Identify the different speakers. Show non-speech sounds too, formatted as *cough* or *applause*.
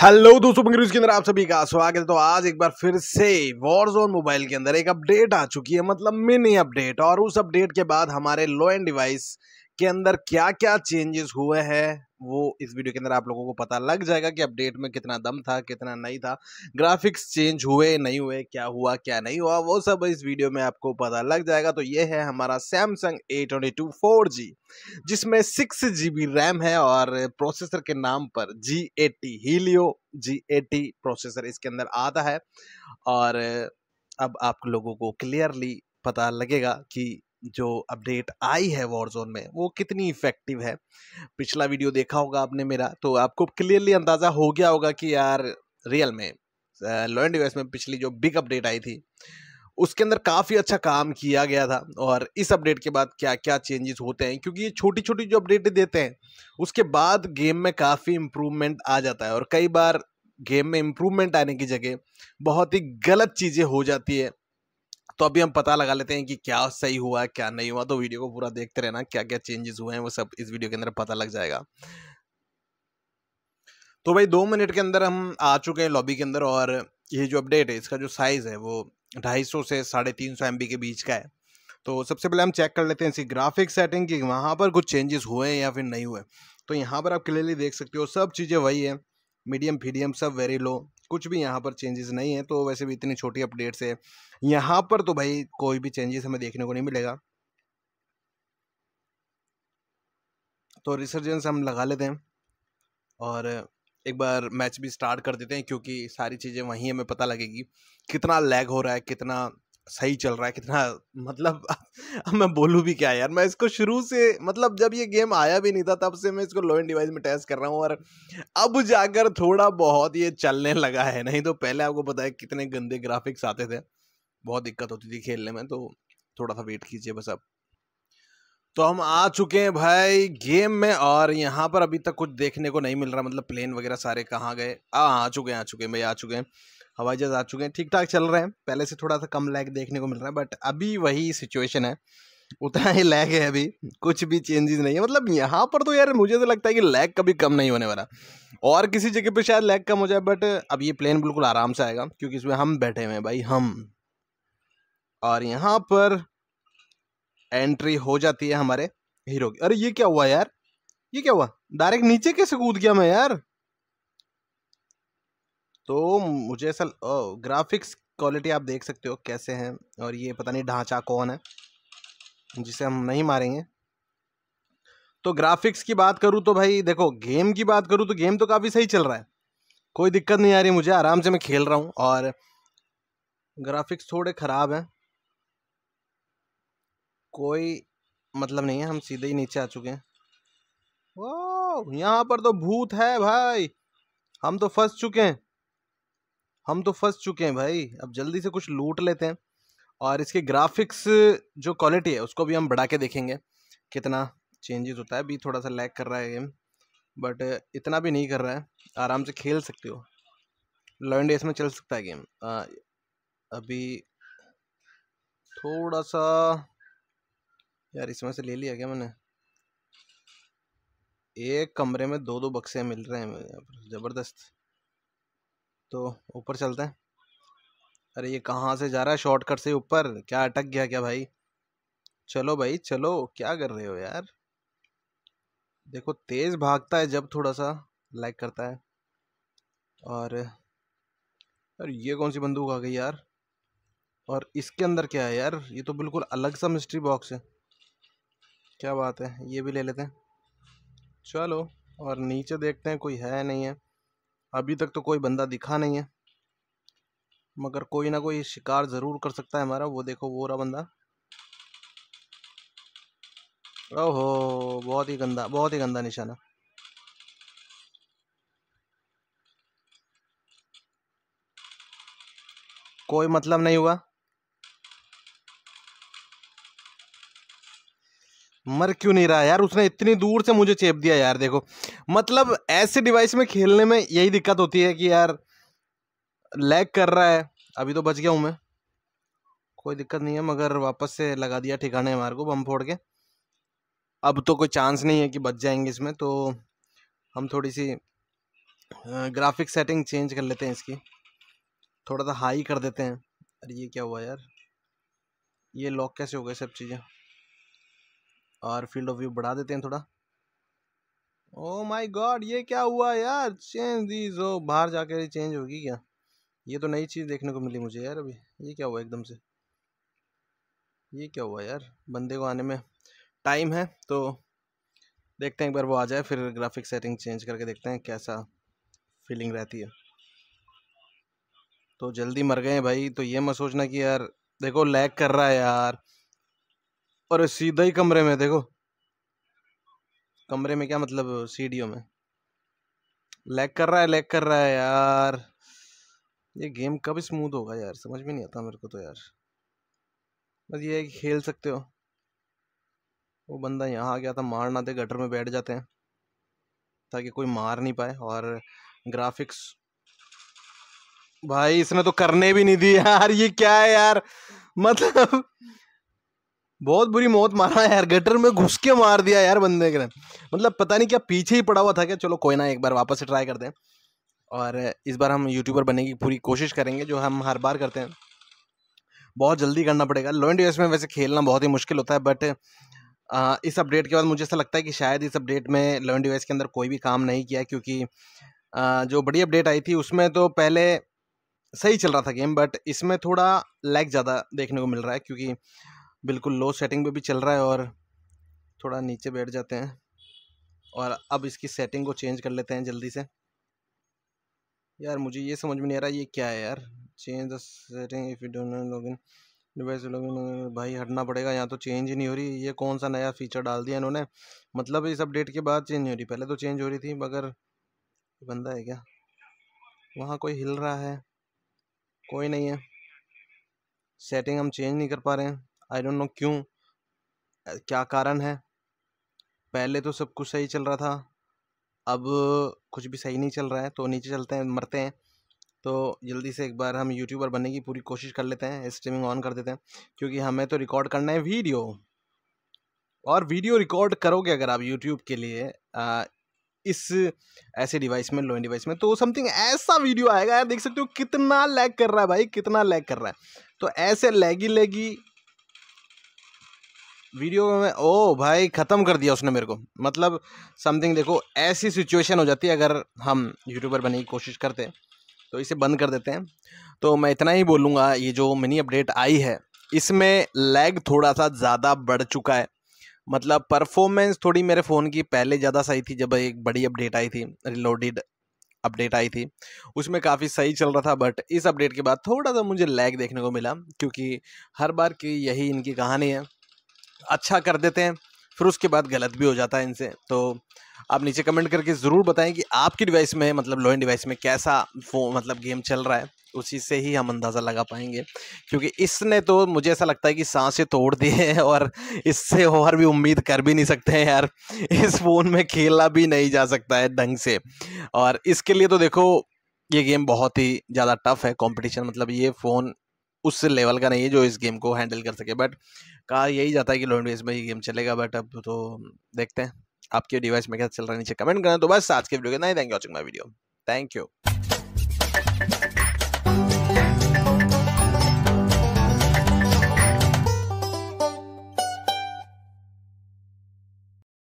Speaker 1: hello दोस्तों के अंदर आप सभी का स्वागत है तो आज एक बार फिर से वॉर जोन मोबाइल के अंदर एक अपडेट आ चुकी है मतलब मिनी अपडेट और उस अपडेट के बाद हमारे लो एंड डिवाइस के अंदर क्या क्या चेंजेस हुए हैं वो इस वीडियो के अंदर आप लोगों को पता लग जाएगा कि अपडेट में कितना दम था कितना नहीं था ग्राफिक्स चेंज हुए नहीं हुए क्या हुआ क्या नहीं हुआ वो सब इस वीडियो में आपको पता लग जाएगा तो ये है हमारा Samsung A twenty two four G जिसमें सिक्स जी बी रैम है और प्रोसेसर के नाम पर G eighty Helio G eighty processor इसके अंदर आता है और अब आप लोगों को क्लियरली पता लगेगा कि जो अपडेट आई है वॉरजोन में वो कितनी इफेक्टिव है पिछला वीडियो देखा होगा आपने मेरा तो आपको क्लियरली अंदाज़ा हो गया होगा कि यार रियल में लॉन्ड एंड यूएस में पिछली जो बिग अपडेट आई थी उसके अंदर काफ़ी अच्छा काम किया गया था और इस अपडेट के बाद क्या क्या चेंजेस होते हैं क्योंकि ये छोटी छोटी जो अपडेट देते हैं उसके बाद गेम में काफ़ी इम्प्रूवमेंट आ जाता है और कई बार गेम में इम्प्रूवमेंट आने की जगह बहुत ही गलत चीज़ें हो जाती है तो अभी हम पता लगा लेते हैं कि क्या सही हुआ क्या नहीं हुआ तो वीडियो को पूरा देखते रहना क्या क्या चेंजेस हुए हैं वो सब इस वीडियो के अंदर पता लग जाएगा तो भाई दो मिनट के अंदर हम आ चुके हैं लॉबी के अंदर और ये जो अपडेट है इसका जो साइज़ है वो ढाई सौ से साढ़े तीन सौ एम के बीच का है तो सबसे पहले हम चेक कर लेते हैं इसी ग्राफिक सेटिंग की वहाँ पर कुछ चेंजेस हुए हैं या फिर नहीं हुए तो यहाँ पर आप क्लियरली देख सकते हो सब चीज़ें वही है मीडियम फीडियम सब वेरी लो कुछ भी यहाँ पर चेंजेस नहीं है तो वैसे भी इतनी छोटी अपडेट्स है यहाँ पर तो भाई कोई भी चेंजेस हमें देखने को नहीं मिलेगा तो रिसर्जेंस हम लगा लेते हैं और एक बार मैच भी स्टार्ट कर देते हैं क्योंकि सारी चीज़ें वहीं हमें पता लगेगी कितना लैग हो रहा है कितना सही चल रहा है कितना मतलब मैं बोलूँ भी क्या यार मैं इसको शुरू से मतलब जब ये गेम आया भी नहीं था तब से मैं इसको लो एंड डिवाइस में टेस्ट कर रहा हूँ और अब जाकर थोड़ा बहुत ये चलने लगा है नहीं तो पहले आपको पता है कितने गंदे ग्राफिक्स आते थे बहुत दिक्कत होती थी खेलने में तो थोड़ा सा वेट कीजिए बस अब तो हम आ चुके हैं भाई गेम में और यहाँ पर अभी तक कुछ देखने को नहीं मिल रहा मतलब प्लेन वगैरह सारे कहाँ गए आ आ चुके हैं आ चुके हैं भाई आ चुके हैं हवाई जहाज आ चुके हैं ठीक ठाक चल रहे हैं पहले से थोड़ा सा कम लैग देखने को मिल रहा है बट अभी वही सिचुएशन है उतना ही लैग है अभी कुछ भी चेंजेस नहीं है मतलब यहाँ पर तो यार मुझे तो लगता है कि लैग कभी कम नहीं होने वाला और किसी जगह पर शायद लैग कम हो जाए बट अब ये प्लेन बिल्कुल आराम से आएगा क्योंकि इसमें हम बैठे हुए हैं भाई हम और यहाँ पर एंट्री हो जाती है हमारे हीरो की अरे ये क्या हुआ यार ये क्या हुआ डायरेक्ट नीचे कैसे कूद गया मैं यार तो मुझे ऐसा ग्राफिक्स क्वालिटी आप देख सकते हो कैसे हैं और ये पता नहीं ढांचा कौन है जिसे हम नहीं मारेंगे तो ग्राफिक्स की बात करूँ तो भाई देखो गेम की बात करूँ तो गेम तो काफ़ी सही चल रहा है कोई दिक्कत नहीं आ रही मुझे आराम से मैं खेल रहा हूँ और ग्राफिक्स थोड़े ख़राब हैं कोई मतलब नहीं है हम सीधे ही नीचे आ चुके हैं वाह यहाँ पर तो भूत है भाई हम तो फंस चुके हैं हम तो फंस चुके हैं भाई अब जल्दी से कुछ लूट लेते हैं और इसके ग्राफिक्स जो क्वालिटी है उसको भी हम बढ़ा के देखेंगे कितना चेंजेस होता है अभी थोड़ा सा लैग कर रहा है गेम बट इतना भी नहीं कर रहा है आराम से खेल सकते हो लर्न डेज में चल सकता है गेम आ, अभी थोड़ा सा यार इसमें से ले लिया क्या मैंने एक कमरे में दो दो बक्से मिल रहे हैं ज़बरदस्त तो ऊपर चलते हैं अरे ये कहाँ से जा रहा है शॉर्टकट से ऊपर क्या अटक गया क्या भाई चलो भाई चलो क्या कर रहे हो यार देखो तेज़ भागता है जब थोड़ा सा लैग करता है और अरे ये कौन सी बंदूक आ गई यार और इसके अंदर क्या है यार ये तो बिल्कुल अलग सा मिस्ट्री बॉक्स है क्या बात है ये भी ले लेते हैं चलो और नीचे देखते हैं कोई है नहीं है अभी तक तो कोई बंदा दिखा नहीं है मगर कोई ना कोई शिकार ज़रूर कर सकता है हमारा वो देखो वो रहा बंदा ओहो बहुत ही गंदा बहुत ही गंदा निशाना कोई मतलब नहीं हुआ मर क्यों नहीं रहा यार उसने इतनी दूर से मुझे चेप दिया यार देखो मतलब ऐसे डिवाइस में खेलने में यही दिक्कत होती है कि यार लैग कर रहा है अभी तो बच गया हूँ मैं कोई दिक्कत नहीं है मगर वापस से लगा दिया ठिकाने हमारे को बम फोड़ के अब तो कोई चांस नहीं है कि बच जाएंगे इसमें तो हम थोड़ी सी ग्राफिक सेटिंग चेंज कर लेते हैं इसकी थोड़ा सा हाई कर देते हैं अरे ये क्या हुआ यार ये लॉक कैसे हो गए सब चीज़ें और फील्ड ऑफ व्यू बढ़ा देते हैं थोड़ा ओ माय गॉड ये क्या हुआ यार चेंज दीज हो बाहर जाकर चेंज होगी क्या ये तो नई चीज़ देखने को मिली मुझे यार अभी ये क्या हुआ एकदम से ये क्या हुआ यार बंदे को आने में टाइम है तो देखते हैं एक बार वो आ जाए फिर ग्राफिक सेटिंग चेंज करके देखते हैं कैसा फीलिंग रहती है तो जल्दी मर गए भाई तो ये मत सोचना कि यार देखो लैग कर रहा है यार और सीधा ही कमरे में देखो कमरे में क्या मतलब सीढ़ियों में लैग कर रहा है लैग कर रहा है यार ये गेम कब स्मूथ होगा यार समझ में नहीं आता मेरे को तो यार बस ये खेल सकते हो वो बंदा यहाँ आ गया था मार ना दे गटर में बैठ जाते हैं ताकि कोई मार नहीं पाए और ग्राफिक्स भाई इसने तो करने भी नहीं दी *laughs* यार ये क्या है यार मतलब बहुत बुरी मौत मारा यार गटर में घुस के मार दिया यार बंदे के मतलब पता नहीं क्या पीछे ही पड़ा हुआ था क्या चलो कोई ना एक बार वापस से ट्राई करते हैं और इस बार हम यूट्यूबर बनने की पूरी कोशिश करेंगे जो हम हर बार करते हैं बहुत जल्दी करना पड़ेगा लॉन्ड यूएस में वैसे खेलना बहुत ही मुश्किल होता है बट इस अपडेट के बाद मुझे ऐसा लगता है कि शायद इस अपडेट में लॉन्ड यूएस के अंदर कोई भी काम नहीं किया क्योंकि जो बड़ी अपडेट आई थी उसमें तो पहले सही चल रहा था गेम बट इसमें थोड़ा लैग ज़्यादा देखने को मिल रहा है क्योंकि बिल्कुल लो सेटिंग पे भी चल रहा है और थोड़ा नीचे बैठ जाते हैं और अब इसकी सेटिंग को चेंज कर लेते हैं जल्दी से यार मुझे ये समझ में नहीं आ रहा ये क्या है यार change the setting if you don't login device login भाई हटना पड़ेगा यहाँ तो चेंज ही नहीं हो रही ये कौन सा नया फीचर डाल दिया इन्होंने मतलब इस अपडेट के बाद चेंज नहीं हो रही पहले तो चेंज हो रही थी मगर बंदा है क्या वहाँ कोई हिल रहा है कोई नहीं है सेटिंग हम चेंज नहीं कर पा रहे हैं आई डोंट नो क्यों क्या कारण है पहले तो सब कुछ सही चल रहा था अब कुछ भी सही नहीं चल रहा है तो नीचे चलते हैं मरते हैं तो जल्दी से एक बार हम यूट्यूबर बनने की पूरी कोशिश कर लेते हैं स्ट्रीमिंग ऑन कर देते हैं क्योंकि हमें तो रिकॉर्ड करना है वीडियो और वीडियो रिकॉर्ड करोगे अगर आप यूट्यूब के लिए आ, इस ऐसे डिवाइस में लोइन डिवाइस में तो समथिंग ऐसा वीडियो आएगा यार देख सकते हो कितना लैग कर रहा है भाई कितना लैग कर रहा है तो ऐसे लैगी लैगी वीडियो में ओ भाई ख़त्म कर दिया उसने मेरे को मतलब समथिंग देखो ऐसी सिचुएशन हो जाती है अगर हम यूट्यूबर बनने की कोशिश करते हैं तो इसे बंद कर देते हैं तो मैं इतना ही बोलूँगा ये जो मिनी अपडेट आई है इसमें लैग थोड़ा सा ज़्यादा बढ़ चुका है मतलब परफॉर्मेंस थोड़ी मेरे फ़ोन की पहले ज़्यादा सही थी जब एक बड़ी अपडेट आई थी रिलोडेड अपडेट आई थी उसमें काफ़ी सही चल रहा था बट इस अपडेट के बाद थोड़ा सा मुझे लैग देखने को मिला क्योंकि हर बार की यही इनकी कहानी है अच्छा कर देते हैं फिर उसके बाद गलत भी हो जाता है इनसे तो आप नीचे कमेंट करके ज़रूर बताएं कि आपकी डिवाइस में मतलब लोइन डिवाइस में कैसा वो मतलब गेम चल रहा है उसी से ही हम अंदाज़ा लगा पाएंगे क्योंकि इसने तो मुझे ऐसा लगता है कि सांसें तोड़ दिए हैं *laughs* और इससे और भी उम्मीद कर भी नहीं सकते हैं यार इस फ़ोन में खेला भी नहीं जा सकता है ढंग से और इसके लिए तो देखो ये गेम बहुत ही ज़्यादा टफ है कॉम्पिटिशन मतलब ये फ़ोन उस लेवल का नहीं है जो इस गेम को हैंडल कर सके बट कहा यही जाता है कि लॉन्ड्रेज में ही गेम चलेगा बट अब तो देखते हैं आपके डिवाइस में क्या चल रहा है नीचे कमेंट करना तो बस आज के वीडियो के नहीं thank you watching my video thank you